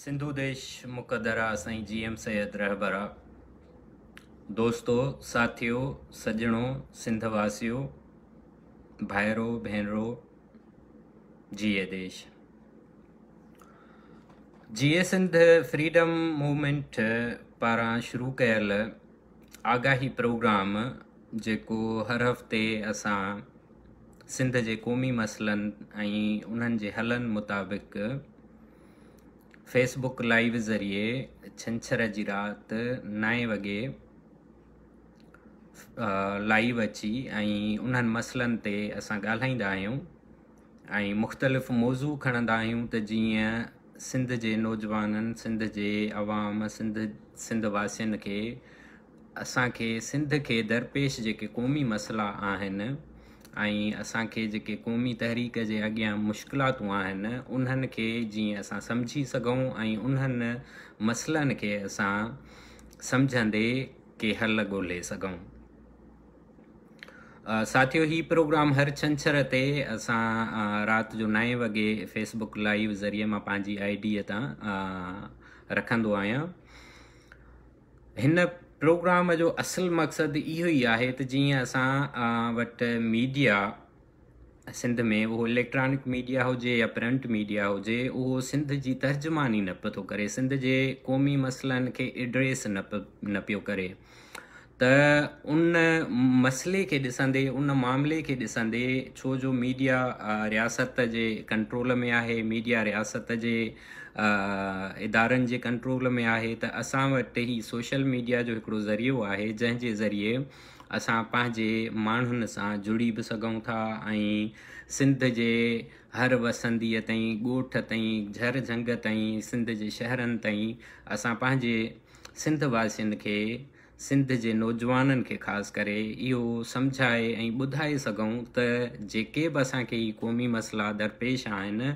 सिंधु देश मुक़दर आहे असांजी जी एम सैद रहबर आहे दोस्तो साथियो सॼणो सिंध वासियो भाइरो भेनरो जीए देश जीए सिंध फ्रीडम मूवमेंट पारां शुरू कयल आगाही प्रोग्राम जेको हर हफ़्ते असां सिंध जे क़ौमी मसइलनि ऐं उन्हनि जे हलनि मुताबिक़ फेसबुक लाइव ज़रिए छंछर जी राति नवे वॻे लाइव अची ऐं उन्हनि मसइलनि ते असां ॻाल्हाईंदा आहियूं ऐं मुख़्तलिफ़ मौज़ू खणंदा आहियूं त जीअं सिंध जे नौजवाननि सिंध जे अवाम सिंध सिंध वासियुनि खे असांखे सिंध खे दरपेश जेके क़ौमी मसला आहिनि ऐं असांखे जेके क़ौमी तहरीक जे अॻियां मुश्किलातूं आहिनि उन्हनि खे जीअं असां सम्झी सघूं ऐं उन्हनि मसइलनि खे असां सम्झंदे के हल ॻोल्हे सघूं साथियो ही प्रोग्राम हर छंछरु ते असां राति जो नए वॻे फेसबुक लाइव ज़रिए मां पंहिंजी आईडीअ तां रखंदो आहियां हिन प्रोग्राम जो असल मक़सद इहो ई आहे त जीअं असां वटि मीडिया सिंध में उहो इलेक्ट्रॉनिक मीडिया हुजे या प्रिंट मीडिया हुजे उहो सिंध जी तर्जमानी न पियो करे सिंध जे क़ौमी मसइलनि खे एड्रेस न प न पियो करे त उन मसइले खे ॾिसंदे उन मामले खे ॾिसंदे छो जो मीडिया रियासत जे कंट्रोल में आहे मीडिया रियासत जे इदारनि जे कंट्रोल में आहे त असां वटि ई सोशल मीडिया जो हिकिड़ो ज़रियो आहे जंहिंजे ज़रिए असां पंहिंजे माण्हुनि सां जुड़ी बि सघूं था ऐं सिंध जे हर वसंदीअ ताईं ॻोठु ताईं झर झंग ताईं सिंध जे शहरनि ताईं असां पंहिंजे सिंध वासियुनि खे सिंध जे नौजवाननि खे ख़ासि करे इहो सम्झाए ऐं ॿुधाए सघूं त जेके बि असांखे ई क़ौमी मसइला दरपेश आहिनि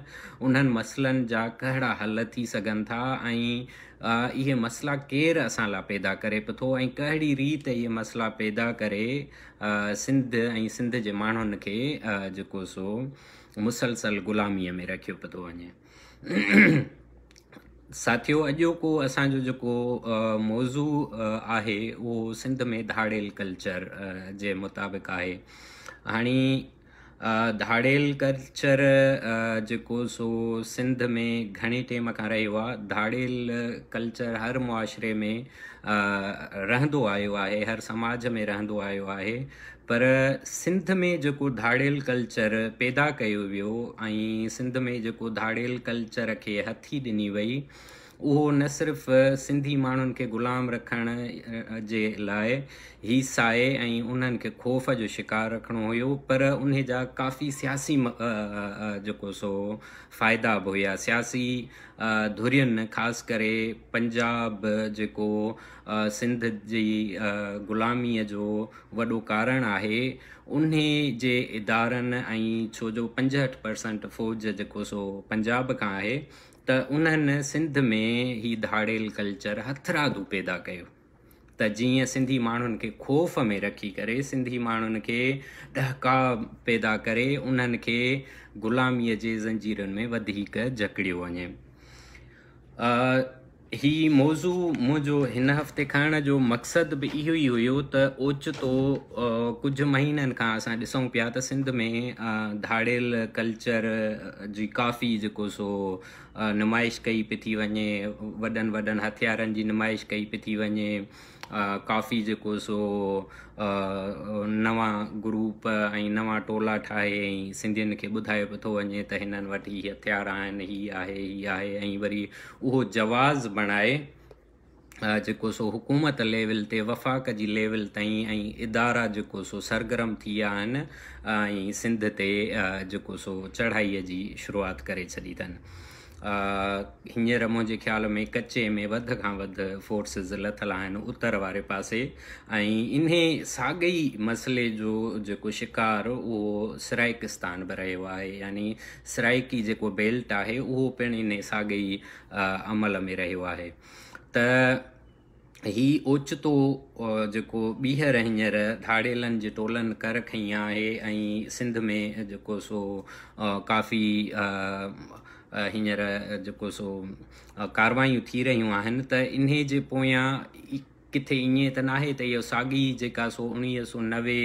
उन्हनि मसइलनि जा कहिड़ा हल थी सघनि था ऐं इहे मसइला केरु असां लाइ पैदा करे पियो थो ऐं कहिड़ी रीति इहे मसइला पैदा करे सिंध ऐं सिंध जे माण्हुनि खे जेको सो मुसलसल ग़ुलामीअ में रखियो पियो थो वञे साथियो अॼोको असांजो जेको मौज़ू आहे उहो सिंध में धाड़ेल कल्चर जे मुताबिक़ आहे हाणे धाड़ेल कल्चर जेको सो सिंध में घणे टेम खां रहियो आहे धारियल कल्चर हर मुआरे में रहंदो आयो आहे हर समाज में रहंदो आयो आहे पर सिंध में जेको धाडेल कल्चर पैदा कयो वियो ऐं सिंध में जेको धाडेल कल्चर खे हथी ॾिनी वई उहो न सिर्फ़ु सिंधी माण्हुनि खे ग़ुलाम रखण जे लाइ ई साए ऐं उन्हनि खे ख़ौफ़ जो शिकार रखिणो हुयो पर उन जा काफ़ी सियासी जेको सो फ़ाइदा बि हुया सियासी धुरियुनि ख़ासि करे पंजाब जेको सिंध जी ग़ुलामीअ जो वॾो कारणु आहे उन जे इदारनि ऐं छो जो पंजहठि परसेंट फ़ौज जेको सो पंजाब खां आहे त उन्हनि सिंध में हीउ धाड़ेल कल्चर हथराधू पैदा कयो त जीअं सिंधी माण्हुनि खे खौफ़ में रखी करे सिंधी माण्हुनि खे ॾहका पैदा करे उन्हनि खे ग़ुलामीअ जे ज़ंजीरनि में वधीक जकड़ियो वञे हीअ मौज़ू मुंहिंजो हिन हफ़्ते खणण जो मक़सदु बि इहो ई हुयो त ओचितो कुझु महीननि खां असां ॾिसूं पिया त सिंध में धारियल कल्चर जी काफ़ी जेको सो नुमाइश कई पई थी वञे वॾनि वॾनि हथियारनि जी नुमाइश कई पई थी वञे काफ़ी जेको सो नवां ग्रुप ऐं नवां टोला ठाहे ऐं सिंधियुनि खे ॿुधायो थो वञे त हिननि वटि हीअ हथियार आहिनि हीअ आहे हीअ आहे ऐं वरी उहो जवाज़ बणाए जेको सो हुकूमत लेवल ते वफ़ाक़ जी लेवल ताईं ऐं इदारा जेको सो सरगरम थी विया आहिनि ऐं सिंध ते जेको सो चढ़ाईअ जी शुरूआति करे छॾी हींअर मुंहिंजे ख़्याल में कचे में वध खां वध फोर्सिस लथल आहिनि उत्तर वारे पासे ऐं इन साॻेई मसइले जो जेको शिकारु उहो सिराइकिस्तान बि रहियो आहे यानी सराइकी जेको बैल्ट आहे उहो पिणु इन साॻे ई अमल में रहियो आहे त ही ओचितो जेको ॿीहर हींअर धारियलनि जे टोलनि कर खईं आहे ऐं सिंध में जेको सो काफ़ी हींअर जेको सो कारवायूं थी रहियूं आहिनि त इन जे पोयां किथे ईअं त न आहे त इहो साॻी जेका सो उणिवीह सौ नवे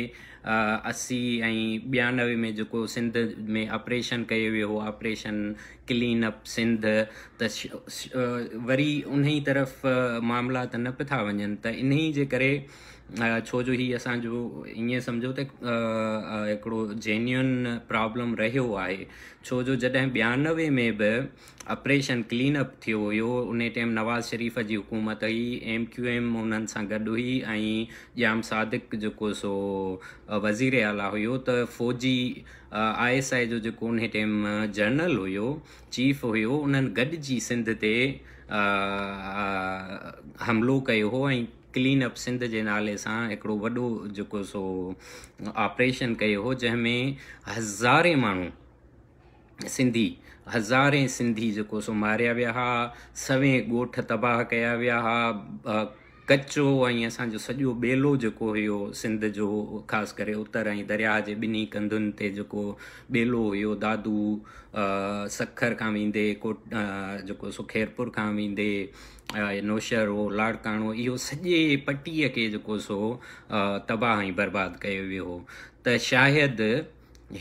असी ऐं ॿियानवे में जेको सिंध में ऑपरेशन कयो वियो ऑपरेशन क्लीन अप सिंध त वरी उन ई तरफ़ मामला त न पिया था वञनि त इन ई जे करे छो जो हीअ असांजो ईअं सम्झो त हिकिड़ो जेन्यूअन प्रॉब्लम रहियो आहे छो जो जॾहिं ॿियानवे में बि ऑपरेशन क्लीनअप थियो हुयो उन टाइम नवाज़ शरीफ़ जी हुकूमत हुई एम क्यू एम उन्हनि सां गॾु हुई ऐं जाम सादिक जेको सो वज़ीर आला हुयो त फ़ौजी आई एस आई जो जेको उन टाइम जनरल हुयो चीफ हुयो उन्हनि गॾिजी सिंध ते हमिलो कयो हो ऐं क्लीन अप सिंध जे नाले सां हिकिड़ो वॾो जेको सो ऑपरेशन कयो हो जंहिंमें हज़ारे माण्हू सिंधी हज़ारे सिंधी जेको सो मारिया विया हुआ सवें ॻोठु तबाह कया विया हुआ कचो ऐं असांजो सॼो ॿेलो जेको हुयो सिंध जो ख़ासि करे उतर ऐं दरिया जे ॿिनी कंधुनि ते जेको बेलो हुयो दादू सखर खां वेंदे कोट जेको सो खैरपुर खां वेंदे नौशहरो हो लाड़काणो इहो सॼे पट्टीअ खे जेको सो तबाह ई बर्बादु कयो वियो हो त शायदि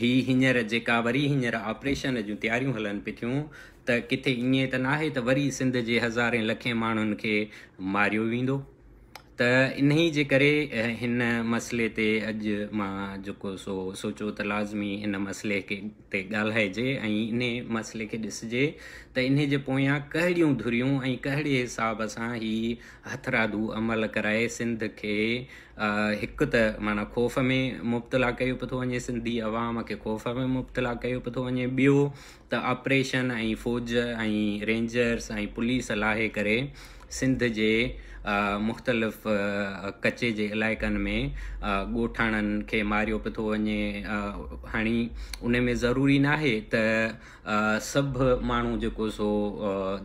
ही हींअर जेका वरी हींअर ऑपरेशन जूं तयारियूं हलनि पियूं थियूं त किथे ईअं त न आहे त वरी सिंध जे हज़ारे लखे माण्हुनि खे मारियो वेंदो त इन ई जे करे हिन मसइले ते अॼु मां जेको सो सोचो त लाज़मी हिन मसइले खे ते ॻाल्हाइजे ऐं इन मसइले खे ॾिसिजे त इन जे पोयां कहिड़ियूं धुरियूं ऐं कहिड़े हिसाब सां ई हथरादू अमल कराए सिंध खे हिकु त माना ख़ौफ़ में मुबतला कयो पियो थो वञे सिंधी अवाम खे ख़ौफ़ में मुबतला कयो पियो थो वञे ॿियो त ऑपरेशन ऐं फ़ौज ऐं रेंजर्स ऐं पुलिस लाहे करे सिंध जे मुख़्तलिफ़ कचे जे इलाइकनि में ॻोठाणनि खे मारियो पियो थो वञे उन में ज़रूरी न आहे त सभु माण्हू जेको सो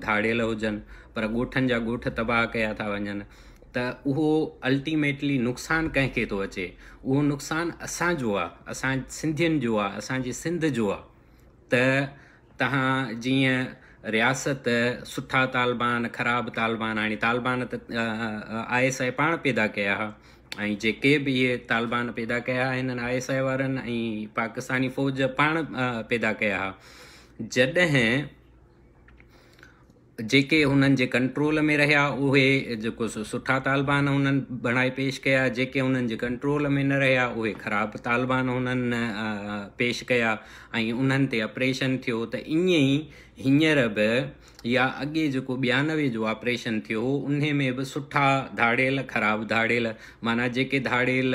धाड़ियल हुजनि पर ॻोठनि जा ॻोठ तबाह कया था वञनि त उहो अल्टीमेटली नुक़सान कंहिंखे थो अचे उहो नुक़सानु असांजो आहे असां सिंधियुनि जो आहे असांजे सिंध जो आहे त तव्हां जीअं रियासत सुठा तालिबान ख़राब तालिबान हाणे तालिबान त आई एस आई पाण पैदा कया हुआ ऐं जेके बि इहे तालिबान पैदा कया आहिनि आई एस आई वारनि ऐं पाकिस्तानी फ़ौज पाण पैदा कया हुआ जॾहिं जेके हुननि जे कंट्रोल में रहिया उहे जेको सो सुठा तालिबान हुननि बणाए पेश कया जेके हुननि जे कंट्रोल में न रहिया उहे ख़राब तालिबान हुननि पेश कया ऐं उन्हनि ते ऑपरेशन थियो त ईअं ई हींअर बि या अॻे जेको ॿियानवे जो ऑपरेशन थियो उन में बि सुठा धाड़ियल ख़राब धाड़ियल माना जेके धारियल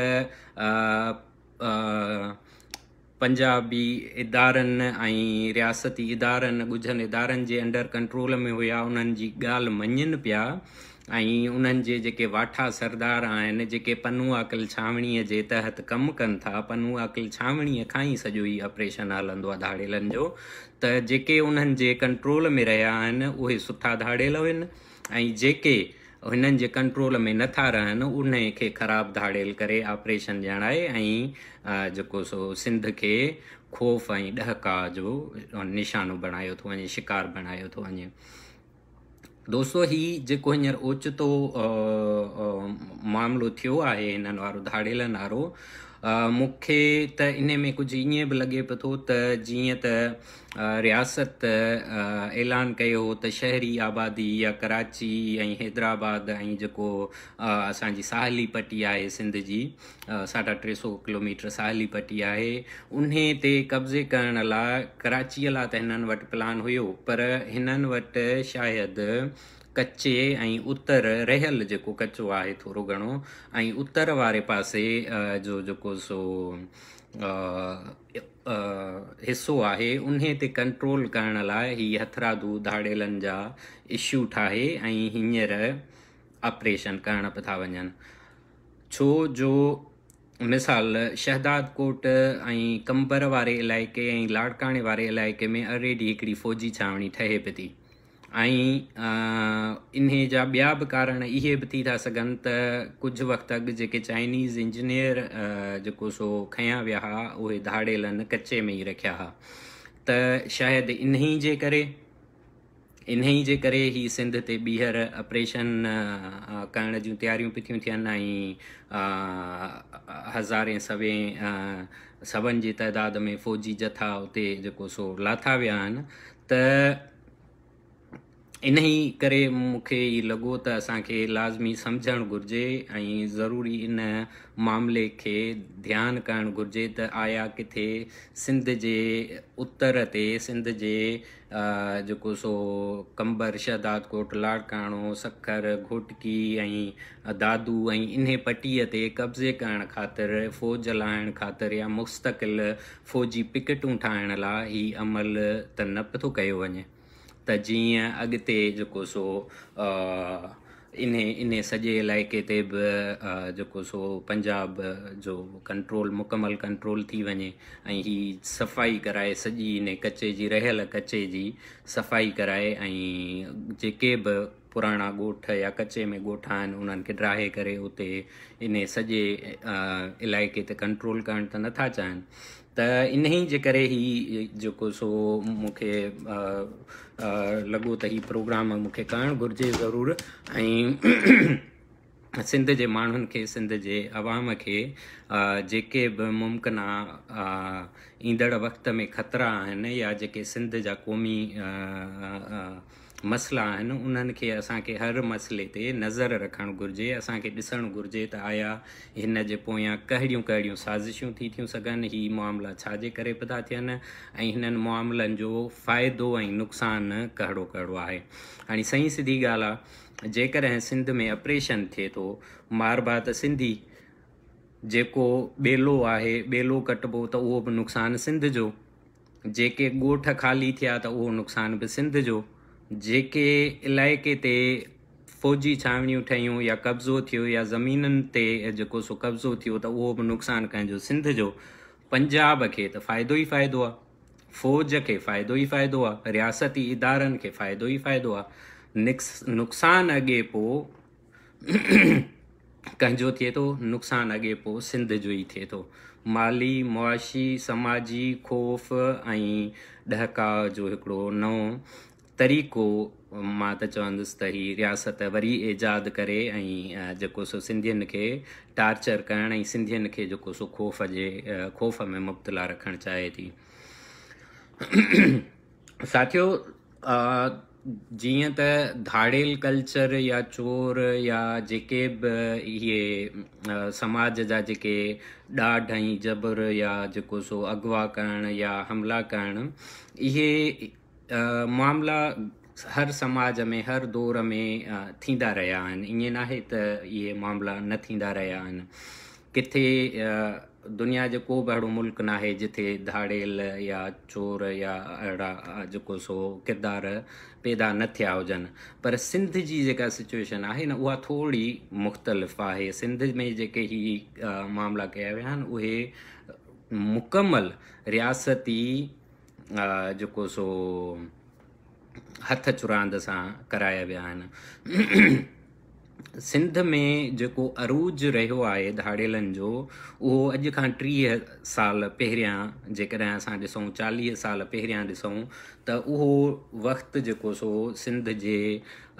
पंजाबी इदारनि ऐं रियासती इदारनि ॻुझनि इदारनि जे अंडर कंट्रोल में हुया उन्हनि जी ॻाल्हि मञनि पिया ऐं उन्हनि जे जेके वाठा सरदार आहिनि जेके पनु आकिल छावणीअ जे तहत कमु कनि था पनु आकिल छावणीअ खां ई सॼो ई अपरेशन हलंदो आहे धारियलनि जो त जेके उन्हनि जे कंट्रोल में रहिया आहिनि उहे सुठा धारियल हुजनि ऐं जेके हिननि जे कंट्रोल में नथा रहनि उन खे ख़राबु धाड़ियल करे ऑपरेशन ॼाणाए ऐं जेको सो सिंध खे ख़ौफ़ ऐं ॾहका जो निशानो बणायो थो वञे शिकार बणायो थो वञे दोस्तो ही जेको हींअर ओचितो मामिलो थियो आहे हिननि वारो धाड़ियलनि वारो मूंखे त इन में कुझु ईअं बि लॻे पियो थो त जीअं त रियासत ऐलान कयो त शहरी आबादी या कराची ऐं हैदराबाद ऐं जेको असांजी साहली पट्टी आहे सिंध जी साढा टे सौ किलोमीटर साहली पट्टी आहे उन ते कब्ज़े करण लाइ कराचीअ लाइ त हिननि वटि प्लान हुयो पर हिननि वटि शायदि कचे ऐं उतर रहियल जेको कचो आहे थोरो घणो ऐं उतर वारे पासे जो जेको सो अ हिसो आहे उन ते कंट्रोल करण लाइ हीउ हथराधू धाड़ियलनि जा इशू ठाहे ऐं हींअर ऑपरेशन करण था वञनि छो जो मिसाल शहदादकोट ऐं कंबर वारे इलाइक़े ऐं लाड़काणे वारे इलाइक़े में अरेडी हिकिड़ी फ़ौजी छावणी ठहे पई थी ऐं इन जा ॿिया बि कारण इहे बि थी था सघनि त कुझु वक़्तु अॻु जेके चाइनीज़ इंजीनियर जेको सो खयां विया हुआ उहे धाड़ियलनि कचे में ई रखिया हुआ त शायदि इन ई जे करे इन ई जे करे ई सिंध ते ॿीहर ऑपरेशन करण जूं तयारियूं बि थियूं थियनि ऐं हज़ारे सवे सभनि जी तइदाद में फ़ौजी जथा उते जेको सो लाथा विया इन ई करे मूंखे ई लॻो त असांखे लाज़मी सम्झणु घुरिजे ऐं ज़रूरी इन मामले खे ध्यानु करणु घुरिजे त आया किथे सिंध जे उत्तर ते सिंध जे जेको सो कंबर शहदाद कोट लाड़काणो सखर घोटकी ऐं दादू ऐं इन पटीअ ते कब्ज़े करणु ख़ातिर फ़ौज लाहिण ख़ातिर या मुस्तक़िल फ़ौजी पिकटूं ठाहिण लाइ हीउ अमल त न पियो कयो वञे त जीअं अॻिते जेको सो इन इन सॼे इलाइक़े ते बि जेको सो पंजाब जो कंट्रोल मुकमल कंट्रोल थी वञे ऐं हीअ सफ़ाई कराए सॼी इन कचे जी रहियल कचे जी सफ़ाई कराए ऐं जेके बि पुराणा ॻोठु या कचे में ॻोठु आहिनि उन्हनि खे ड्राहे करे उते इन सॼे इलाइक़े ते कंट्रोल करण त नथा चाहिनि त इन ई जे करे ई जेको सो मूंखे लॻो त ई प्रोग्राम मूंखे करणु घुरिजे ज़रूरु ऐं सिंध जे माण्हुनि खे सिंध जे आवाम खे जेके बि मुमकिना ईंदड़ वक़्त में ख़तरा आहिनि या जेके सिंध जा क़ौमी मसला आहिनि उन्हनि खे असांखे हर मसले ते नज़र रखणु घुरिजे असांखे ॾिसणु घुरिजे त आया हिन जे पोयां कहिड़ियूं कहिड़ियूं साज़िशूं थी थियूं सघनि इहे मामला छा जे करे बि था थियनि ऐं हिननि मामलनि जो फ़ाइदो ऐं नुक़सानु कहिड़ो कहिड़ो आहे हाणे सही सिधी ॻाल्हि आहे जेकॾहिं सिंध में ऑपरेशन थिए थो मारबात सिंधी जेको ॿेलो आहे ॿेलो कटिबो त उहो बि नुक़सानु सिंध जो जेके ॻोठ ख़ाली थिया त उहो नुक़सानु बि सिंध जो जेके इलाइके ते फ़ौजी छावणियूं ठहियूं या कब्ज़ो थियो या ज़मीननि ते जेको सो कब्ज़ो थियो त उहो बि नुक़सानु कंहिंजो सिंध जो पंजाब खे त फ़ाइदो ई फ़ाइदो आहे फ़ौज खे फ़ाइदो ई फ़ाइदो आहे रियासती इदारनि खे फ़ाइदो ई फ़ाइदो आहे निक्स नुक़सानु अॻे पोइ कंहिंजो थिए थो नुक़सानु अॻे पोइ सिंध जो ई थिए थो माली मुआशी समाजी ख़ौफ़ ऐं ॾहका जो हिकिड़ो नओं तरीक़ो मां त चवंदुसि त ही रियासत वरी ईजाद करे ऐं जेको सो सिंधियुनि खे टार्चर करणु ऐं सिंधियुनि खे जेको सो ख़ौफ़ जे ख़ौफ़ में मुबतला रखणु चाहे थी साथियो जीअं त धाड़ेल कल्चर या चोर या जेके बि इहे समाज जा जेके ॾाढ ऐं जबर या जेको सो अगवा करणु या हमला करणु इहे मामला हर समाज में हर दौर में थींदा रहिया आहिनि ईअं नाहे त इहे मामला न थींदा रहिया आहिनि किथे दुनिया जो को बि अहिड़ो मुल्क नाहे जिथे धाड़ेल या चोर या अहिड़ा जेको सो किरदार पैदा न थिया हुजनि पर सिंध जी जेका सिचुएशन आहे न उहा थोरी मुख़्तलिफ़ आहे सिंध में जेके ही मामला कया विया आहिनि उहे मुकमल रियासती जेको सो हथ चुरांद सां कराया विया आहिनि सिंध में जेको अरूज रहियो आहे धारियलनि जो उहो अॼु खां टीह साल पहिरियां जेकॾहिं असां ॾिसूं चालीह साल पहिरियां ॾिसूं त उहो वक़्तु जेको सो सिंध जे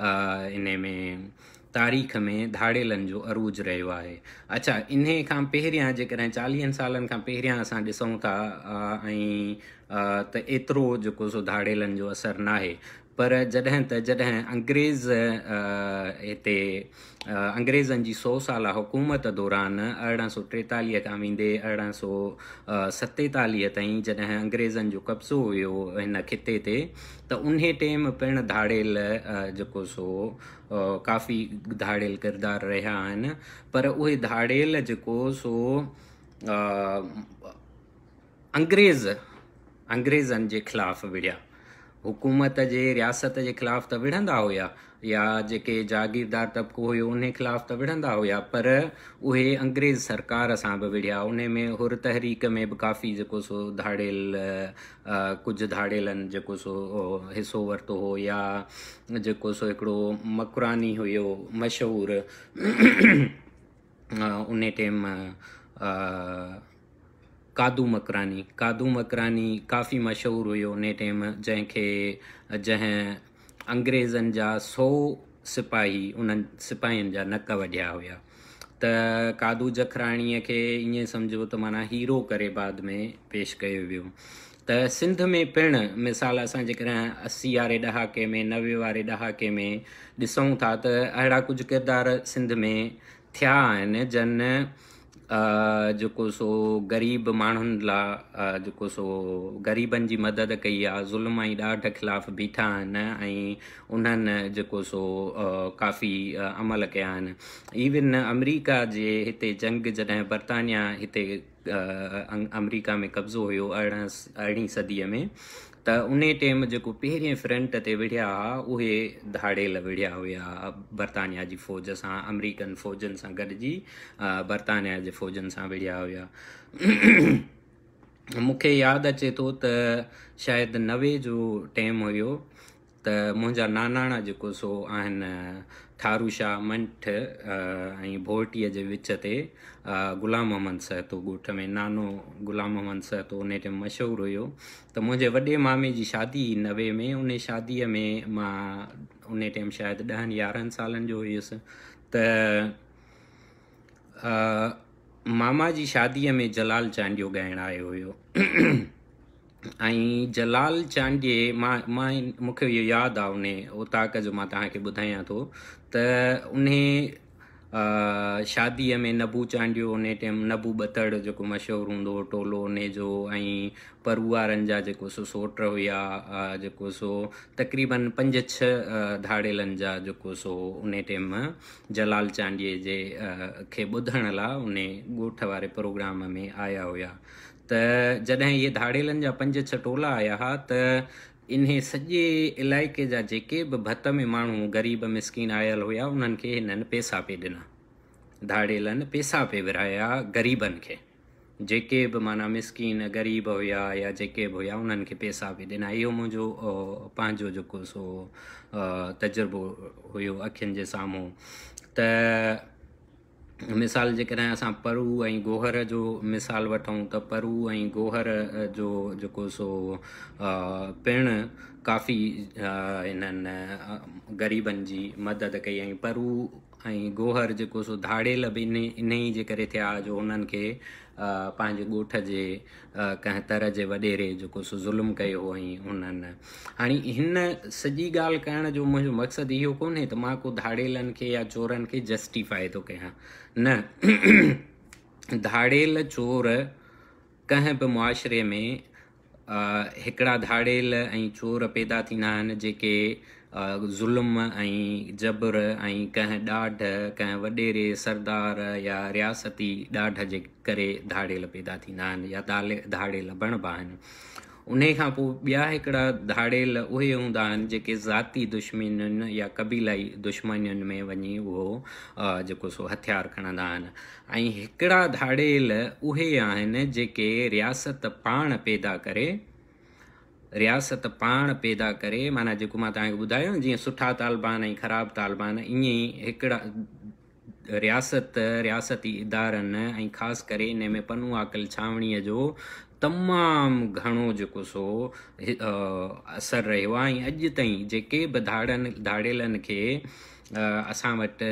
इन में तारीख़ में धारियलनि जो अरूज रहियो आहे अच्छा इन खां पहिरियां जेकॾहिं चालीहनि सालनि खां पहिरियां असां ॾिसूं था ऐं त एतिरो जेको सो धाड़ेलनि जो असरु न आहे पर जॾहिं त जॾहिं अंग्रेज़ हिते अंग्रेज़नि जी सौ साल हुकूमत दौरान अरिड़हं सौ टेतालीह खां वेंदे अरिड़हं सौ सतेतालीह ताईं जॾहिं अंग्रेज़नि जो कब्ज़ो हुयो हिन ख़िते ते त उन टाइम पिणु धाड़ेल जेको सो काफ़ी धाड़ेल किरदारु रहिया आहिनि पर उहे धाड़ेल जेको सो अंग्रेज़ अंग्रेज़नि जे ख़िलाफ़ु विढ़िया हुकूमत जे रियासत जे खिलाफ़ु त विढ़ंदा हुया या जेके जागीरदार तबिको हुयो उन खिलाफ़ु त विढ़ंदा हुआ पर उहे अंग्रेज़ सरकार सां बि विढ़िया उन में हुर तहरीक में बि काफ़ी जेको सो धाड़ियल कुझु धाड़ियलनि जेको सो हिसो वरितो हुओ या जेको सो हिकिड़ो मकुरानी हुयो मशहूरु उन टाइम कादू मकरानी कादू मकरानी काफ़ी मशहूर हुयो उन टाइम जंहिंखे जंहिं अंग्रेज़नि जा सौ सिपाही उन्हनि सिपाहियुनि जा नक वढिया हुआ त कादू जखराणीअ खे ईअं सम्झो त माना हीरो करे बाद में पेश कयो वियो त सिंध में पिण मिसाल असां जेकॾहिं असी वारे ॾहाके में नवे वारे ॾहाके में ॾिसूं था त अहिड़ा कुझु किरदार सिंध में थिया आहिनि जन जेको सो ग़रीब माण्हुनि लाइ जेको सो ग़रीबनि जी मदद कई आहे ज़ुल्म ऐं ॾाढ ख़िलाफ़ बीठा आहिनि ऐं उन्हनि जेको सो काफ़ी अमल कया आहिनि इविन अमेरिका जे हिते जंग जॾहिं बरतानिया हिते अमरीका में कब्ज़ो हुयो अरिड़हं अरिड़हीं सदीअ में उन टाइम जेको पहिरें फ्रंट ते विढ़िया हुआ उहे धाड़ियल विढ़िया हुआ बरतानिया जी फ़ौज सां अमरिकन फ़ौजनि सां गॾिजी बरतानिया जे फ़ौजनि सां विढ़िया हुया मूंखे यादि अचे थो त शायदि नवे जो टाइम हुओ त मुंहिंजा नानाणा जेको सो आहिनि ठारूशाह मंठ ऐं भोटीअ जे विच ते ग़ुलाम मोहम्मद सहतो ॻोठ में नानो गुलाम मोहम्मद सहतो उन टाइम मशहूरु हुयो त मुंहिंजे वॾे मामे जी शादी हुई नवे में उन शादीअ में मां उन टाइम शायदि ॾहनि यारहनि सालनि जो हुयुसि त मामा जी शादीअ में जलाल चांडियो ॻाइणु आयो हुयो ऐं जलाल चांडी मां मां मूंखे इहो यादि आहे उन उताक जो मां तव्हांखे ॿुधायां थो त उन शादीअ में नबू चांडियो उन टाइम नबू बतड़ जेको मशहूरु हूंदो हुओ टोलो उन जो ऐं परुआरनि जा जेको सो सोट हुआ जेको सो तक़रीबन पंज छह धारेलनि जा जेको सो उन टाइम जलाल चांडीअ जे खे ॿुधण लाइ उन ॻोठ वारे प्रोग्राम में आया हुआ त जॾहिं इहे धाड़ेलनि जा पंज छह टोला आया हुआ त इन सॼे इलाइक़े जा जेके बि भत में माण्हू ग़रीब मिसकिन आयल हुया उन्हनि खे हिननि पैसा पेई ॾिना धाड़ेलनि पैसा पे विराया ग़रीबनि खे जेके बि माना मिसकिन ग़रीब हुया या जेके बि हुया उन्हनि खे पैसा बि ॾिना इहो मुंहिंजो पंहिंजो जेको सो तजुर्बो हुयो अखियुनि जे साम्हूं त मिसाल जेकॾहिं असां परू ऐं गोहर जो मिसाल वठूं त परू ऐं गोहर जो जेको सो पिणु काफ़ी हिननि ग़रीबनि जी मदद कई ऐं परू ऐं गोहर जेको सो धाड़ेल बि इन इन ई जे करे थिया जो उन्हनि खे पंहिंजे ॻोठ जे कंहिं तर जे वॾेरे जेको सो ज़ुल्म कयो ऐं हुननि हाणे हिन सॼी ॻाल्हि करण जो मुंहिंजो मक़्सदु इहो कोन्हे त मां को धारियलनि खे या चोरनि खे जस्टिफाए थो कयां न धाड़ेल चोर कंहिं बि मुआशरे में हिकिड़ा धाड़ेल ऐं चोर पैदा थींदा आहिनि ज़ुल्म ऐं जबर ऐं कंहिं ॾाढ कंहिं वॾेरे सरदार या रियासती ॾाढ जे करे धाड़ियल पैदा थींदा आहिनि या ताले धारियल बणिबा आहिनि उन खां पोइ ॿिया हिकिड़ा धाड़ियल उहे हूंदा आहिनि जेके ज़ाती दुश्मनियुनि या कबीलाई दुश्मनियुनि में वञी उहो जेको सो हथियार खणंदा आहिनि ऐं हिकिड़ा धाड़ियल उहे आहिनि जेके रियासत पाण पैदा करे रियासत पाण पैदा करे माना जेको मां तव्हांखे ॿुधायो जीअं सुठा तालिबान ऐं ख़राबु तालिबान ईअं ई हिकिड़ा रियासत रियासती इदारनि ऐं ख़ासि करे इन में पनू आकल छावणीअ जो तमामु घणो जेको सो असरु रहियो आहे ऐं अॼु ताईं जेके बि धाड़नि धारियलनि खे असां वटि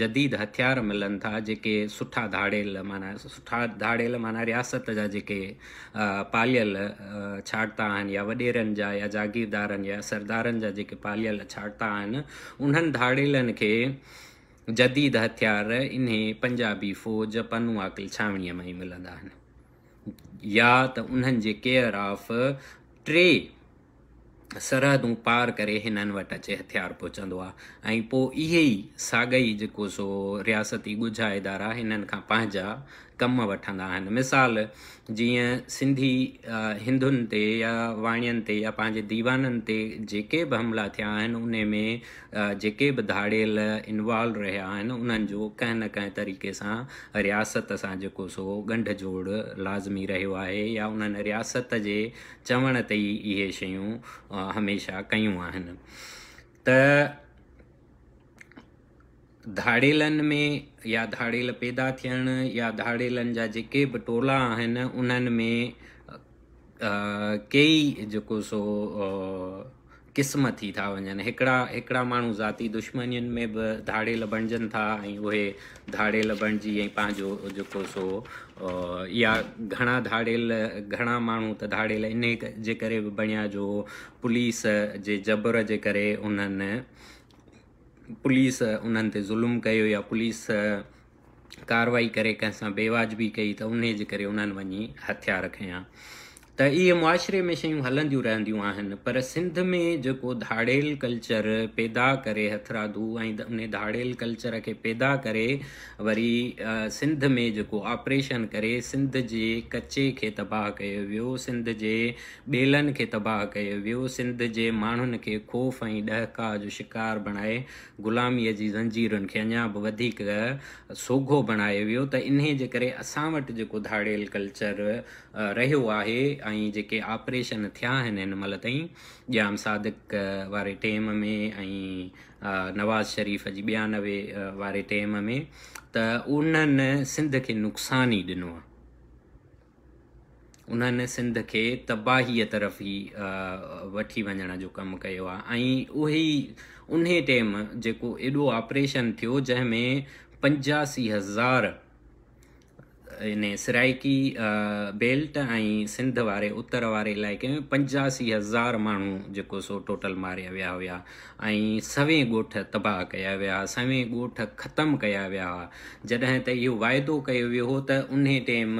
जदीद हथियार मिलनि था जेके सुठा धाड़ियल माना सुठा धारियल माना रियासत जा जेके पालियल छाड़ता आहिनि या वॾेरनि जा या जागीरदारनि या सरदारनि जा जेके पालियल छाड़ता आहिनि उन्हनि धाड़ियलनि खे जदीद हथियार इन पंजाबी फ़ौज पनुआ पनू आकिलछावणीअ में ई मिलंदा आहिनि या त उन्हनि जे केयर ऑफ टे सरहदूं पार करे हिननि वटि अचे हथियारु पहुचंदो आहे ऐं पोइ इहे ई साॻई जेको सो रियासती ॻुझा इदारा हिननि खां पंहिंजा कमु वठंदा आहिनि मिसाल जीअं सिंधी हिंदुनि ते या वाणियुनि ते या पंहिंजे दीवाननि ते जेके बि हमला थिया आहिनि उन में जेके बि धाड़ियल इंवॉल्व रहिया आहिनि उन्हनि जो कंहिं न कंहिं तरीक़े सां रियासत सां जेको सो ॻंढ जोड़ लाज़मी रहियो आहे या उन्हनि रियासत जे चवण ते ई इहे शयूं हमेशह कयूं आहिनि त धारेलनि में या धाड़ेल पैदा थियणु या धारेलनि जा जेके बि टोला आहिनि उन्हनि में कई जेको सो क़िस्म थी था वञनि हिकिड़ा हिकिड़ा माण्हू ज़ाती दुश्मनियुनि में बि धाड़ेल बणिजनि था ऐं उहे धाड़ेल बणिजी ऐं पंहिंजो जेको सो या घणा धाड़ेल घणा माण्हू त धाड़ेल इन जे करे बि बणिया जो पुलिस जे जबर जे करे उन्हनि पुलिस उन्हनि ते ज़ुल्म कयो या पुलिस कारवाई करे कंहिंसां बेवाजबी कई त उन्हें करे उन्हनि वञी हथियार खयां त इहे मुआशरे में शयूं हलंदियूं रहंदियूं आहिनि पर सिंध में जेको धाड़ेल कल्चर पैदा करे हथरादू ऐं उन धाड़ेल कल्चर खे पैदा करे वरी सिंध में जेको ऑपरेशन करे सिंध जे कचे खे तबाह कयो वियो सिंध जे ॿेलनि खे तबाह कयो वियो सिंध जे माण्हुनि खे ख़ौफ़ ऐं ॾहका जो शिकार बणाए ग़ुलामीअ जी ज़ंजीरुनि खे अञा बि वधीक सोघो बणायो वियो त इन जे करे असां वटि जेको धाड़ेल कल्चर रहियो आहे ऐं जेके ऑपरेशन थिया आहिनि हिन महिल ताईं जाम सादिक वारे टेम में ऐं नवाज़ शरीफ़ जी ॿियानवे वारे टेम में त उन्हनि सिंध खे नुक़सान ई ॾिनो आहे उन्हनि सिंध खे तबाहीअ तरफ़ ई वठी वञण जो कमु कयो आहे ऐं उहे उन ई टेम जेको एॾो ऑपरेशन थियो जंहिंमें पंजासी हज़ार इन सिराइकी बेल्ट ऐं सिंध वारे उत्तर वारे इलाइक़े में पंजासी हज़ार माण्हू जेको सो टोटल मारिया विया हुया ऐं सवें ॻोठ तबाह कया विया सवें ॻोठ ख़तमु कया विया हुआ जॾहिं त इहो वाइदो कयो वियो हो त उन टाइम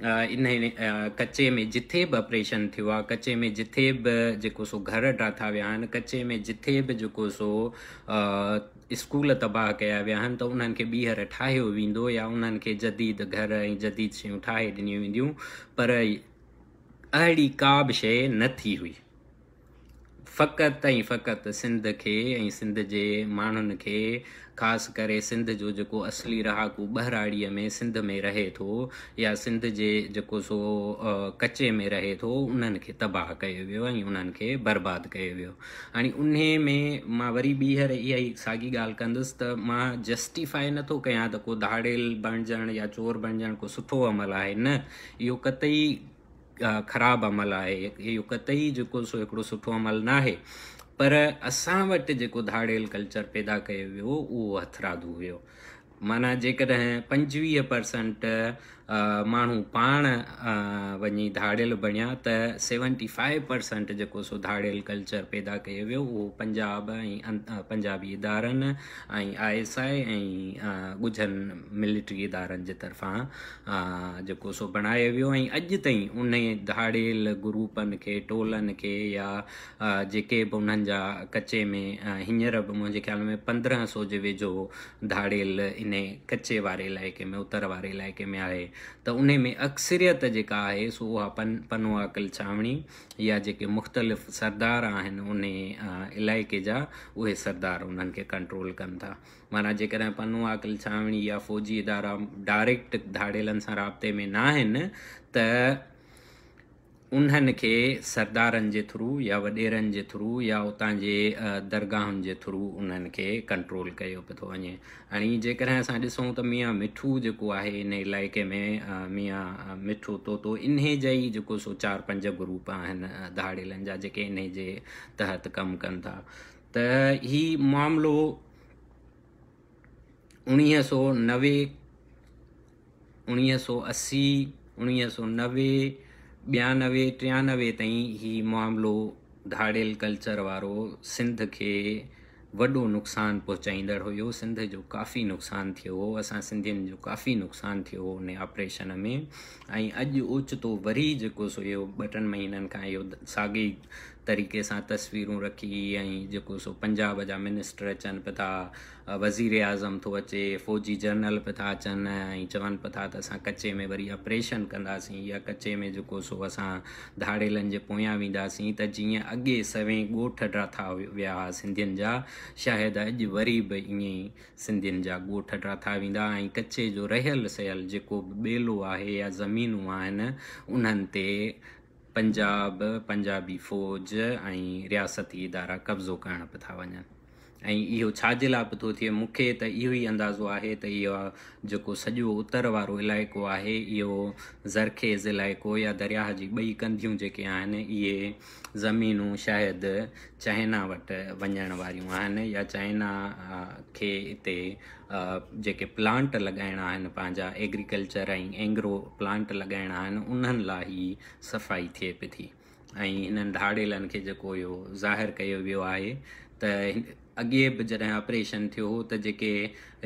इन में कचे में जिथे भी ऑपरेशन थियो आहे कचे में जिथे भी जो सो घर ठाता वह आहिनि कचे में जिथे भी जो सो स्कूल तबाह क्या वन तो उन्होंने बीहर खे वो या उन्हनि जदीद घर जदीद शयूं ठाहे ॾिनियूं पर अड़ी का भी शे न थी हुई फ़क़ति ऐं फ़क़ति सिंध खे ऐं सिंध जे माण्हुनि खे ख़ासि करे सिंध जो जेको असली रहाकू बहिराणीअ में सिंध में रहे थो या सिंध जे जेको सो कचे में रहे थो उन्हनि खे तबाह कयो वियो ऐं उन्हनि खे बर्बादु कयो वियो हाणे उन में मां वरी ॿीहर इहा ई साॻी ॻाल्हि कंदुसि त मां जस्टिफाई नथो कयां त को धाड़ेल बणिजणु या चोर बणिजणु को सुठो अमल आहे न इहो कतई ख़राब अमल आहे इहो कतई जेको सो हिकिड़ो सुठो अमल न आहे पर असां वटि जेको धारियल कल्चर पैदा कयो वियो उहो हथराधू हुयो माना जेकॾहिं पंजवीह परसेंट माण्हू पाण वञी धाड़ियल बणिया त सेवेंटी फाइव परसेंट जेको सो धाड़ियल कल्चर पैदा कयो वियो उहो पंजाब ऐं पंजाबी इदारनि ऐं आई एस आई ऐं ॻुझनि मिलिट्री इदारनि जे तरफ़ां जेको सो बणायो वियो ऐं अॼु ताईं उन धाड़ियल ग्रुपनि खे टोलनि खे या जेके बि उन्हनि जा कचे में हींअर बि मुंहिंजे ख़्याल में पंद्रहं सौ जे वेझो धाड़ियल इन कचे वारे इलाइक़े में उतर वारे इलाइक़े में आहे त उने में अक्सरियत जेका आहे सो आहे पन पनु आकिल छावणी या जेके मुख़्तलिफ़ सरदार आहिनि उन इलाइक़े जा उहे सरदार उन्हनि खे कंट्रोल कनि था माना जेकॾहिं पनु आकिलावणी या फ़ौजी इदारा डायरेक्ट धारेलनि सां राब्ते में न आहिनि त उन्हनि खे सरदारनि जे थ्रू या वॾेरनि जे थ्रू या उतां जे दरगाहुनि जे थ्रू उन्हनि खे कंट्रोल कयो पियो थो वञे हाणे जेकॾहिं असां ॾिसूं त मिया मिठू जेको आहे इन इलाइक़े में मिया मिठो तोतो इन जा ई जेको सो चारि पंज ग्रुप आहिनि धाड़ेलनि जा जेके इन जे तहत कमु कनि था त ही मामिलो उणिवीह सौ नवे उणिवीह सौ असी उणिवीह सौ नवे ॿियानवे टियानवे ताईं हीउ मामिलो धारियल कल्चर वारो सिंध खे वॾो नुक़सानु पहुचाईंदड़ु हुयो सिंध जो काफ़ी नुक़सानु थियो हुओ असां सिंधियुनि जो काफ़ी नुक़सानु थियो हुओ उन ऑपरेशन में ऐं अॼु ओचितो वरी जेको सो इहो ॿ टिनि महीननि खां इहो साॻे ई तरीक़े सां तस्वीरूं रखी ऐं जेको सो पंजाब जा मिनिस्टर अचनि पिया था वज़ीर आज़म थो अचे फ़ौजी जनरल पिया था अचनि ऐं चवनि पिया था त असां कचे में वरी ऑपरेशन कंदासीं या कचे में जेको सो असां धाड़ेलनि जे पोयां वेंदासीं त जीअं अॻे सवें ॻोठ ड्राथा विया हुआ सिंधियुनि जा शायदि अॼु वरी बि ईअं ई सिंधियुनि जा ॻोठ ड्राथा वेंदा ऐं कचे जो रहियल सहियल जेको ॿेलो आहे या ज़मीनूं आहिनि उन्हनि ते पंजाब पंजाबी फ़ौज ऐं रियासती इदारा कब्ज़ो करण पिया था वञनि ऐं इहो छाजे लाइ बि थो थिए मूंखे त इहो ई अंदाज़ो आहे त इहो जेको सॼो उतर वारो इलाइक़ो आहे इहो ज़रखेज़ इलाइक़ो या दरियाह जी ॿई कंधियूं जेके आहिनि इहे ज़मीनूं शायदि चाइना वटि वञण वारियूं आहिनि या चाइना खे हिते जेके प्लांट लॻाइणा आहिनि पंहिंजा एग्रीकल्चर ऐं एंग्रो प्लांट लॻाइणा आहिनि उन्हनि लाइ ई सफ़ाई थिए पई थी ऐं हिननि धारेलनि खे जेको इहो ज़ाहिरु कयो वियो आहे त अॻे बि जॾहिं ऑपरेशन थियो त जेके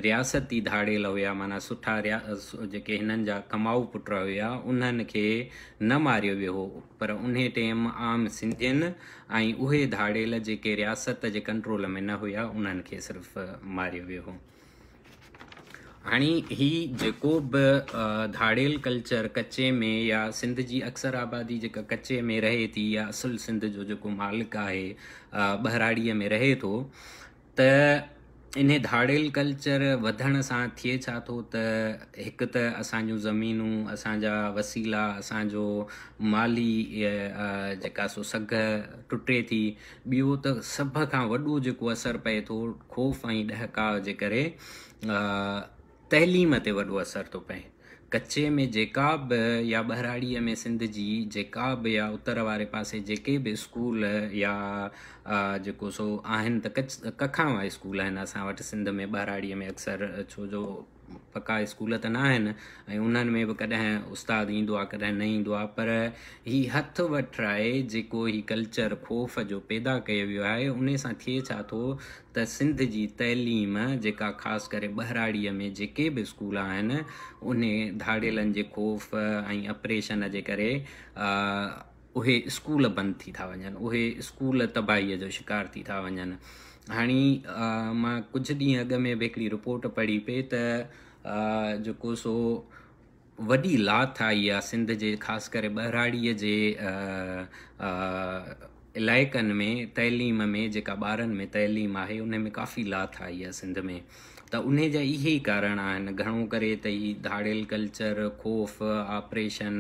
रियासती धाड़ियल हुआ माना सुठा रिया जेके हिननि जा कमाऊ पुट हुआ उन्हनि खे न मारियो वियो हुओ पर उन टेम आम सिंधियुनि ऐं उहे धाड़ियल जेके रियासत जे कंट्रोल में न हुआ उन्हनि खे सिर्फ़ु मारियो वियो हुओ हाणे हीउ जेको बि धारियल कल्चर कचे में या सिंध जी अक्सर आबादी जेका कचे में रहे थी या असुलु सिंध जो जेको मालिक आहे बहराणीअ में रहे थो त इन धाड़ेल कल्चर वधण सां थिए छा थो त हिकु त असां जूं ज़मीनूं असांजा वसीला असांजो माली जेका सो सघ टुटे थी ॿियो त सभ खां वॾो जेको असरु पए थो ख़ौफ़ ऐं ॾहकाव जे करे तइलीम ते वॾो असरु थो पए कच्चे में जेका बि या ॿराणीअ में सिंध जी जेका बि या उत्तर वारे पासे जेके बि स्कूल या जेको सो आहिनि त कच कखां स्कूल आहिनि असां वटि सिंध में ॿारड़ीअ में अक्सर छोजो पका स्कूल त न आहिनि ऐं उन्हनि में बि कॾहिं उस्तादु ईंदो आहे कॾहिं न ईंदो आहे पर ही हथु आहे जेको ही कल्चर ख़ौफ़ जो पैदा कयो वियो आहे उन सां थिए छा थो त सिंध जी तइलीम जेका ख़ासि करे बहिराणीअ में जेके बि स्कूल आहिनि उन धाड़ेलनि जे ख़ौफ़ ऐं अपरेशन जे करे उहे स्कूल बंदि थी था वञनि उहे स्कूल तबाहीअ जो शिकार थी था वञनि हाणे मां कुझु ॾींहं अॻु में बि हिकिड़ी रिपोर्ट पढ़ी पई त जेको सो वॾी लाथ आई आहे सिंध जे ख़ासि करे बहिराणीअ जे इलाइक़नि में तइलीम में जेका ॿारनि में तइलीम आहे उन में काफ़ी लाथ आई आहे सिंध में त उन जा इहे ई कारण आहिनि घणो करे त ई धाड़ियल कल्चर ख़ौफ़ ऑपरेशन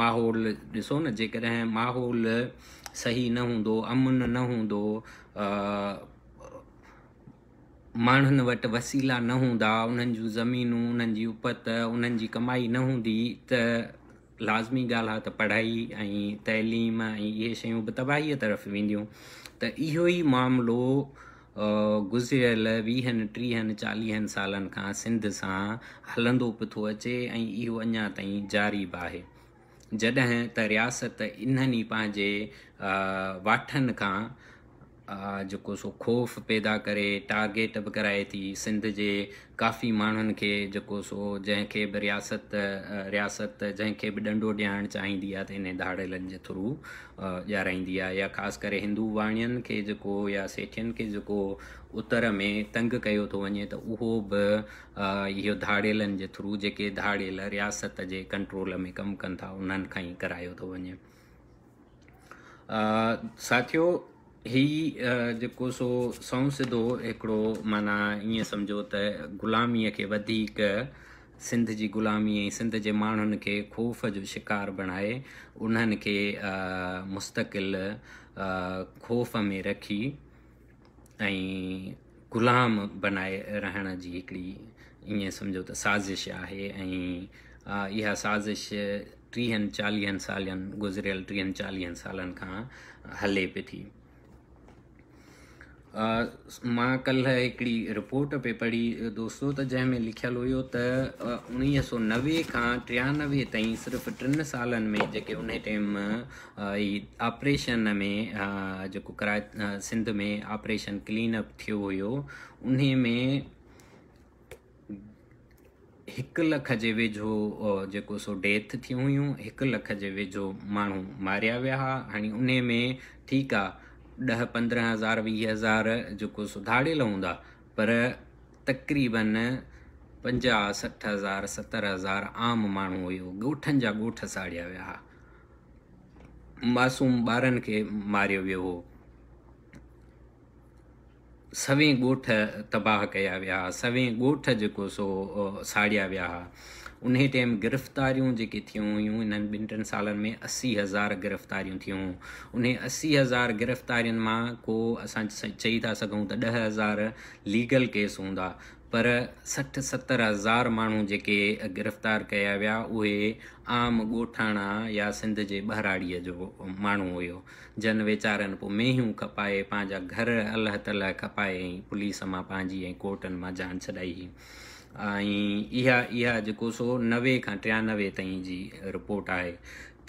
माहौल ॾिसो न जेकॾहिं माहौल सही न हूंदो अमन न हूंदो माण्हुनि वटि वसीला न हूंदा उन्हनि जूं ज़मीनूं उन्हनि जी उपत उन्हनि जी कमाई न हूंदी त लाज़मी ॻाल्हि आहे त पढ़ाई ऐं तइलीम ऐं इहे शयूं बि तबाहीअ तरफ़ वेंदियूं त इहो ई मामिलो गुज़िरियल वीहनि टीहनि चालीहनि सालनि खां सिंध सां हलंदो पियो थो अचे ऐं इहो अञा ताईं जारी बि आहे जॾहिं त रियासत इन्हनि पंहिंजे वाठनि जेको सो ख़ौफ़ पैदा करे टारगेट बि कराए थी सिंध जे काफ़ी माण्हुनि खे जेको सो जंहिंखे बि रियासत रियासत जंहिंखे बि ॾंढो ॾियणु चाहींदी आहे त इन धारियलनि जे थ्रू ॾियाराईंदी आहे या ख़ासि करे हिंदू वाणियुनि खे जेको या सेठियुनि खे जेको उतर में तंग कयो थो वञे त उहो बि इहो धारेलनि जे थ्रू जेके धाड़ेल रियासत जे कंट्रोल में कमु कनि था उन्हनि खां ई करायो थो वञे साथियो ही जेको सो सौं सिधो हिकिड़ो माना ईअं सम्झो त ग़ुलामीअ खे वधीक सिंध जी ग़ुलामी सिंध जे माण्हुनि खे खौफ़ जो शिकार बणाए उन्हनि खे खौफ़ में रखी ऐं ग़ुलाम बनाए रहण जी हिकिड़ी ईअं सम्झो त साज़िश आहे ऐं इहा साज़िश टीहनि चालीहनि सालनि गुज़रियल टीहनि चालीहनि सालनि खां हले पई थी अ मां कल्ह हिकिड़ी रिपोर्ट पे पढ़ी दोस्तों त जंहिंमें लिखियलु हुयो त उणिवीह सौ नवे खां टियानवे ताईं सिर्फ़ु टिनि सालनि में जेके उन टाइम ऑपरेशन में जेको करा सिंध में ऑपरेशन क्लीनअप थियो हुयो उन में हिकु लख जे वेझो जेको सो डेथ थी हुयूं हिकु लख जे वेझो माण्हू मारिया विया हुआ हाणे उन में ठीकु आहे ॾह पंद्रहं हज़ार वीह हज़ार जेको सुधारियल हूंदा पर तक़रीबन पंजाह सठ हज़ार सतरि हज़ार आम माण्हू हुयो ॻोठनि जा ॻोठ साड़िया विया हुआ मासूम ॿारनि खे मारियो वियो हो सवें ॻोठ तबाह कया विया हुआ सवें ॻोठ जेको सो साड़िया विया हुआ उन टाइम गिरफ़्तारियूं जेके थियूं हुयूं इन्हनि ॿिनि टिनि सालनि में असी हज़ार गिरफ़्तारियूं थियूं उन असी हज़ार गिरफ़्तारियुनि मां को असां चई था सघूं त ॾह हज़ार लीगल केस हूंदा पर सठि सतरि हज़ार माण्हू जेके गिरफ़्तार कया विया उहे आम ॻोठाणा या सिंध जे बहिराणीअ जो माण्हू हुयो जन वीचारनि पोइ मेंहूं खपाए पंहिंजा घर अलह तलह खपाए पुलिस मां पंहिंजी ऐं कोर्टनि मां जान छॾाई हुई ऐं इहा इहा जेको सो नवे खां टियानवे ताईं जी रिपोर्ट आहे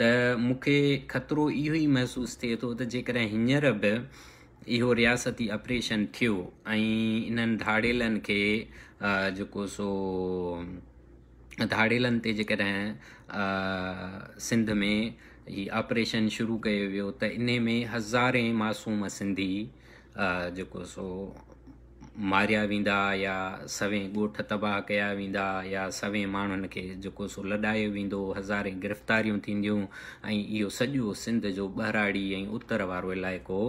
त मूंखे खतिरो इहो ई महसूसु थिए थो त जेकॾहिं हींअर बि इहो रियासती ऑपरेशन थियो ऐं इन्हनि धाड़ियलनि खे जेको सो धारेलनि ते जेकॾहिं सिंध में ऑपरेशन शुरू कयो वियो त इन में हज़ारे मासूम सिंधी जेको सो मारिया वेंदा या सवें ॻोठ तबाह कया वेंदा या सवें माण्हुनि खे जेको सो लॾायो वेंदो हज़ारे गिरफ़्तारियूं थींदियूं ऐं इहो सॼो सिंध जो बहिराणी ऐं उत्तर वारो इलाइक़ो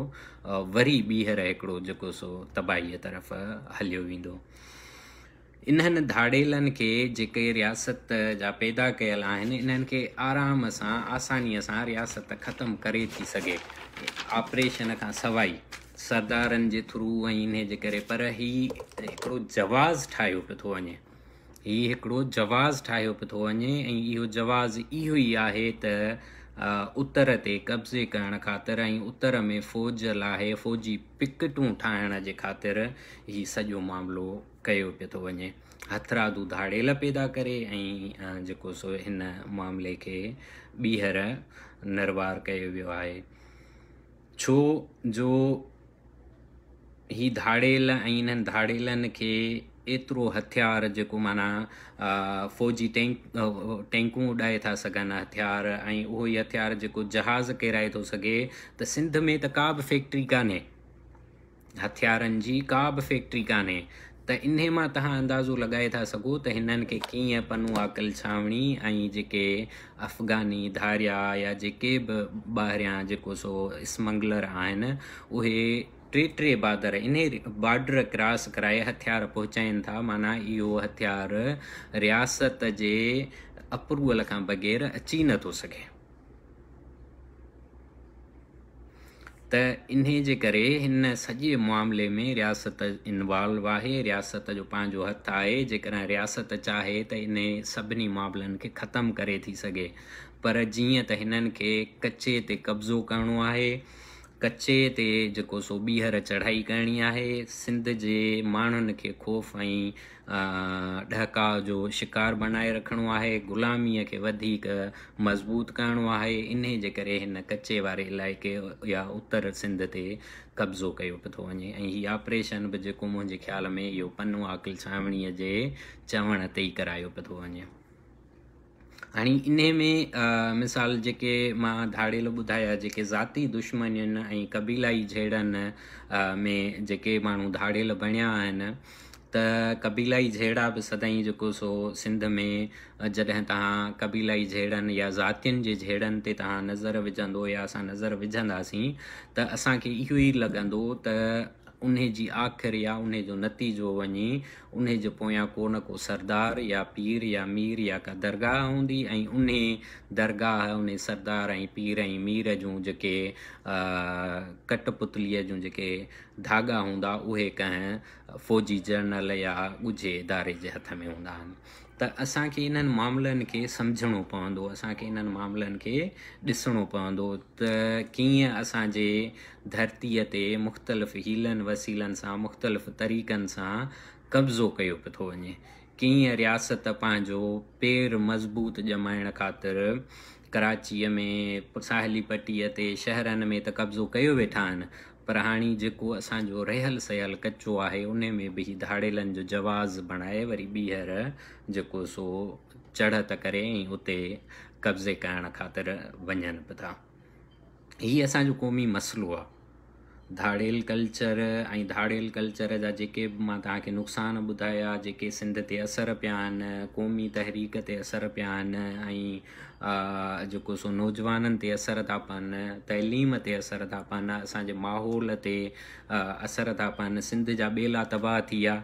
वरी ॿीहर हिकिड़ो जेको सो तबाहीअ तरफ़ हलियो वेंदो इन्हनि धाड़ेलनि खे जेके रियासत जा पैदा कयल आहिनि इन्हनि खे आराम सां आसानीअ सां रियासत ख़तमु करे थी सघे ऑपरेशन खां सवाइ सरदारनि जे थ्रू ऐं इन जे करे पर हीउ हिकिड़ो जवाज़ ठाहियो पियो थो वञे हीउ हिकिड़ो जवाज़ ठाहियो पियो थो वञे ऐं इहो जवाज़ इहो ई आहे त उत्तर ते कब्ज़े करण ख़ातिर ऐं उत्तर में फ़ौज लाइ फ़ौजी पिकटूं ठाहिण जे ख़ातिर हीउ सॼो मामिलो कयो पियो थो वञे हथरादू धाड़ेल पैदा करे ऐं जेको सो हिन मामले खे ॿीहर निर्वार कयो वियो आहे छो जो ही धाड़ेल ऐं इन्हनि धारियलनि खे एतिरो हथियारु जेको माना फ़ौजी टैंक टैंकू उॾाए था सघनि हथियार ऐं उहो ई हथियार जेको जहाज़ किराए थो सघे त सिंध में त का बि फैक्ट्री कोन्हे हथियारनि जी का बि फैक्ट्री कोन्हे त इन मां तव्हां अंदाज़ो लॻाए था सघो त हिननि खे कीअं आकल छावणी ऐं जेके अफ़गानी धारिया या जेके बि ॿाहिरियां जेको सो स्मगलर आहिनि उहे टे टे बादर इन बाडर क्रॉस कराए हथियार पहुचाइनि था माना इहो हथियार रियासत जे अप्रूवल खां बग़ैर अची नथो सघे त इन जे करे हिन सॼे मामले में रियासत इन्वॉल्व आहे रियासत जो पंहिंजो हथु आहे जेकॾहिं रियासत चाहे त इन सभिनी मामलनि खे ख़तमु करे थी सघे पर जीअं त हिननि खे कचे ते कब्ज़ो करिणो आहे कचे ते जेको सो ॿीहर चढ़ाई करणी आहे सिंध जे माण्हुनि खे ख़ौफ़ ऐं ॾहका जो शिकार बणाए रखिणो आहे ग़ुलामीअ खे वधीक मज़बूत करणो आहे इन जे करे हिन कचे वारे इलाइक़े या उत्तर सिंध ते कब्ज़ो कयो पियो थो वञे ऐं हीअ ऑपरेशन बि जेको मुंहिंजे ख़्याल में इहो पनो आकिल छावणीअ जे चवण ते ई करायो पियो थो वञे हाणे इन में मिसाल जेके मां धारियल ॿुधाया जेके ज़ाती दुश्मनि ऐं कबीलाई जनि में जेके माण्हू धाड़ेल बणिया आहिनि त कबीलाई जहिड़ा बि सदाई जेको सो सिंध में जॾहिं तव्हां कबीलाई जहिड़नि या ज़ातियुनि जे जहिड़नि ते तव्हां नज़र विझंदो या असां नज़र विझंदासीं त असांखे इहो ई लॻंदो त उन जी आख़िर या उन जो नतीजो वञी उन जे पोयां को न को सरदार या पीर या मीर या का दरगाह हूंदी ऐं उन दरगाह उन सरदार ऐं पीर ऐं मीर जूं जेके कटपुतलीअ जूं जेके धागा हूंदा उहे कंहिं फ़ौजी जनरल या ॻुझे इदारे जे हथ में हूंदा आहिनि त असांखे इन्हनि मामलनि खे सम्झणो पवंदो असांखे इन्हनि मामलनि खे ॾिसणो पवंदो त कीअं असांजे धरतीअ ते मुख़्तलिफ़ हीलनि वसीलनि सां मुख़्तलिफ़ तरीक़नि सां कब्ज़ो कयो पियो थो वञे कीअं रियासत पंहिंजो पेर मज़बूत ॼमाइण ख़ातिर कराचीअ में साहेली पटीअ ते शहरनि में त कब्ज़ो कयो वेठा आहिनि पर हाणे जेको असांजो रहियल सहयल कचो आहे उनमें बि धारेलनि जो जवाज़ु बणाए वरी ॿीहर जेको सो चढ़ति करे ऐं उते कब्ज़े करण ख़ातिर वञनि था हीअ असांजो क़ौमी मसइलो आहे धाड़ेल कल्चर ऐं धाड़ेल कल्चर जा जेके बि मां तव्हांखे नुक़सान ॿुधाया जेके सिंध ते असर पिया आहिनि क़ौमी तहरीक ते असरु जेको सो नौजवाननि ते असरु था पइनि तइलीम ते असर था पइनि असांजे माहौल ते असर था पइनि सिंध जा ॿेला तबाह थी विया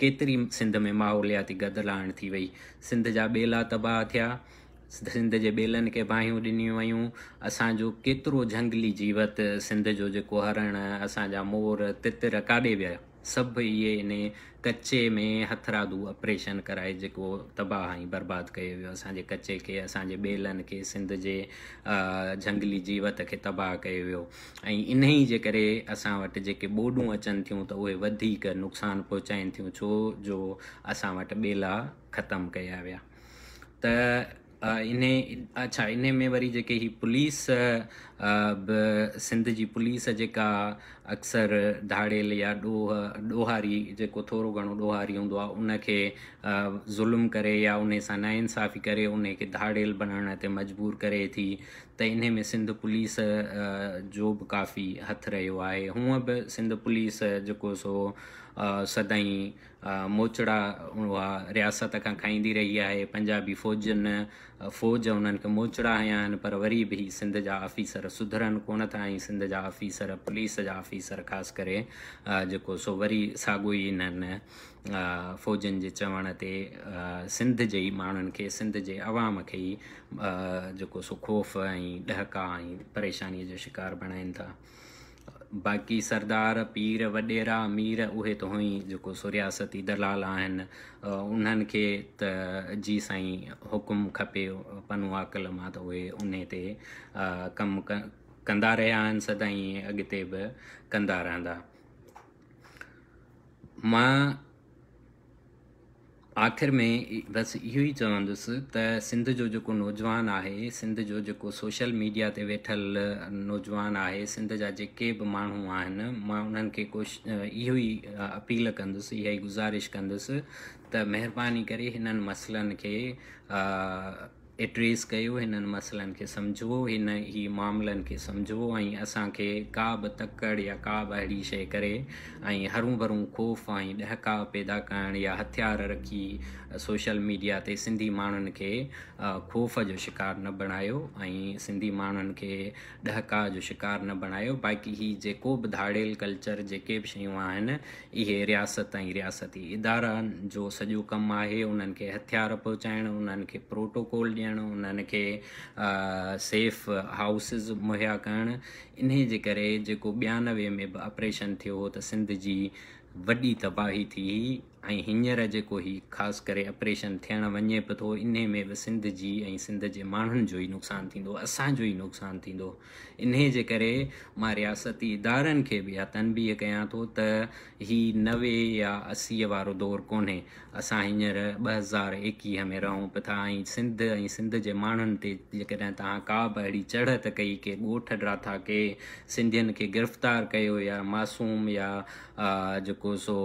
केतिरी सिंध में माहौलियाती गदलाण थी वई सिंध जा ॿेला तबाह थिया सिंध जे ॿेलनि खे बाई ॾिनियूं वयूं असांजो केतिरो झंगली जीवत सिंध जो जेको हरण असांजा मोर तितर काॾे विया सभु इहे इन कचे में हथरादू ऑपरेशन कराए जेको तबाह ऐं बर्बादु कयो वियो असांजे कचे खे असांजे ॿेलनि खे सिंध जे झंगली जीवत खे तबाह कयो वियो ऐं इन ई जे करे असां वटि जेके ॿोॾियूं अचनि थियूं त उहे वधीक नुक़सानु पहुचाइनि थियूं छो जो असां वटि ॿेला ख़तमु कया इन अच्छा इन में वरी जेके ही पुलिस सिंध जी पुलिस जेका अक्सर धाड़ेल या ॾोह ॾोहारी जेको थोरो घणो ॾोहारी हूंदो आहे उनखे ज़ुल्म करे या उन सां नाइंसाफ़ी करे उनखे धाड़ियल बनाइण ते मजबूर करे थी त इन में सिंध पुलिस जो बि काफ़ी हथु रहियो आहे हूअं बि सिंध पुलिस जेको सो सदाई मोचड़ा उहा रियासत खां खाईंदी रही आहे पंजाबी फ़ौजनि फ़ौज उन्हनि खे मोचड़ा आया आहिनि पर वरी बि सिंध जा आफ़ीसर सुधरनि कोन था ऐं सिंध जा आफ़ीसर पुलिस जा आफ़ीसर ख़ासि करे जेको सो वरी साॻियो ई इन्हनि फ़ौजनि जे चवण ते सिंध जे ई माण्हुनि खे सिंध जे अवाम खे ई जेको सो ख़ौफ़ ऐं ॾहका ऐं परेशानीअ जो शिकार बणाइनि था बाक़ी सरदार पीर वॾेरा मीर उहे तो हुअईं जेको सुरियासती दलाल आहिनि उन्हनि खे त जी साईं हुकुम खपे पनु अकल मां त उहे उन ते कमु कंदा रहिया आहिनि सदाईं आख़िरि में बसि इहो ई चवंदुसि त सिंध जो जेको नौजवान आहे सिंध जो जेको सोशल मीडिया ते वेठल नौजवान आहे सिंध जा जेके बि माण्हू आहिनि मां उन्हनि खे कोशि इहो ई अपील कंदुसि इहा ई गुज़ारिश कंदुसि त महिरबानी करे हिननि मसइलनि खे एड्रेस कयो हिननि मसइलनि खे सम्झो हिन ई मामलनि खे सम्झो ऐं असांखे का बि तकड़ि या का बि अहिड़ी शइ करे ऐं हरू भरूं ख़ौफ़ ऐं ॾहका पैदा करणु या हथियार रखी सोशल मीडिया ते सिंधी माण्हुनि खे ख़ौफ़ जो शिकार न बणायो ऐं सिंधी माण्हुनि खे ॾहकाह जो शिकार न बणायो बाक़ी इहे जेको बि धाड़ियल कल्चर जेके बि शयूं आहिनि इहे रियासत ऐं रियासती इदारनि जो सॼो कमु आहे उन्हनि खे हथियार पहुचाइणु उन्हनि खे प्रोटोकॉल ॾियणु ॾियणु उन्हनि खे सेफ हाउसिस मुहैया करणु इन जे करे जेको ॿियानवे में बि ऑपरेशन थियो हो त सिंध जी वॾी तबाही थी ऐं हींअर जेको ही ख़ासि करे ऑपरेशन थियणु वञे पियो थो इन में बि सिंध जी ऐं सिंध जे माण्हुनि जो ई नुक़सानु थींदो असांजो ई नुक़सानु थींदो इन जे करे मां रियासती इदारनि खे बि इहा तनबीह कयां थो त ही नवे या असीअ वारो दौरु कोन्हे असां हींअर ॿ हज़ार एकवीह में रहूं पिया था ऐं सिंध ऐं सिंध जे माण्हुनि ते जेकॾहिं तव्हां का बि अहिड़ी चढ़त कई के ॻोठ ड्राथा के सिंधियुनि खे गिरफ़्तार कयो या मासूम या जेको सो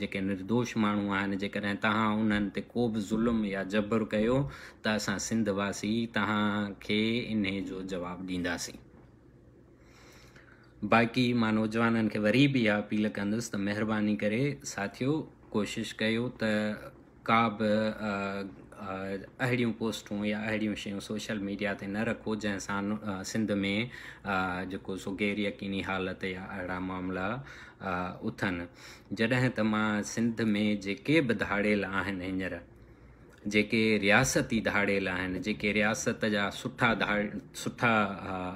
जेके निर्दोष कुझु माण्हू आहिनि जेकॾहिं तव्हां उन्हनि ते को बि ज़ुल्म या जबर कयो त असां सिंधवासी तव्हांखे इन जो जवाबु ॾींदासीं बाक़ी मां नौजवाननि खे वरी बि इहा अपील कंदुसि त महिरबानी करे साथियो कोशिशि कयो त का बि अहिड़ियूं पोस्टूं या अहिड़ियूं शयूं सोशल मीडिया ते न रखो जंहिंसां सिंध में जेको सो ग़ैर यकीनी हालति या अहिड़ा मामला उथनि जॾहिं त मां सिंध में जेके बि धारियल आहिनि हींअर जेके रियासती धारियल आहिनि जेके रियासत जा सुठा धाड़ सुठा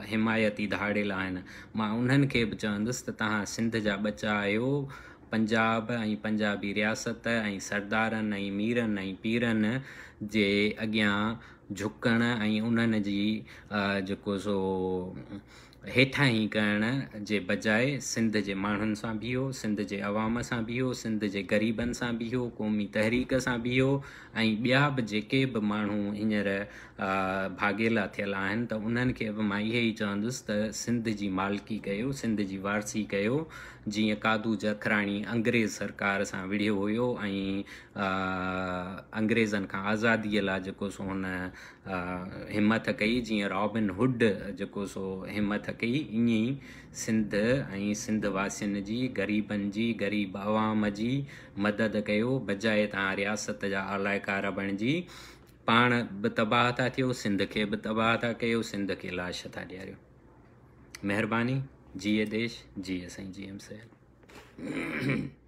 हिमायती धारियल आहिनि मां उन्हनि खे बि चवंदसि त तव्हां सिंध जा बचा आहियो पंजाब ऐं पंजाबी रियासत ऐं सरदारनि ऐं मीरनि ऐं पीरनि जे अॻियां झुकण ऐं उन्हनि जी जेको सो हेठां ई करण जे बजाए सिंध जे माण्हुनि सां बीहो सिंध जे अवाम सां बीहो सिंध जे ग़रीबनि सां बीहो क़ौमी तहरीक सां बीहो ऐं ॿिया बि जेके बि माण्हू हींअर भागेला थियल आहिनि त उन्हनि खे बि मां इहे ई चवंदुसि त सिंध जी मालिकी कयो सिंध जी वारसी कयो जीअं कादू जखराणी अंग्रेज़ सरकार सां विढ़ियो हुयो ऐं अंग्रेज़नि खां आज़ादीअ लाइ जेको सो हुन हिमथ कई जीअं रॉबिन हुड जेको सो हिमथ कई ईअं ई सिंध ऐं सिंध वासियुनि जी ग़रीबनि जी ग़रीब आवाम जी मदद कयो बजाए तव्हां रियासत जा अलाइकार बणिजी पाण बि तबाह था थियो सिंध खे बि तबाह था कयो सिंध खे लाश था ॾियारियो महिरबानी जीअ देश जी साईं जी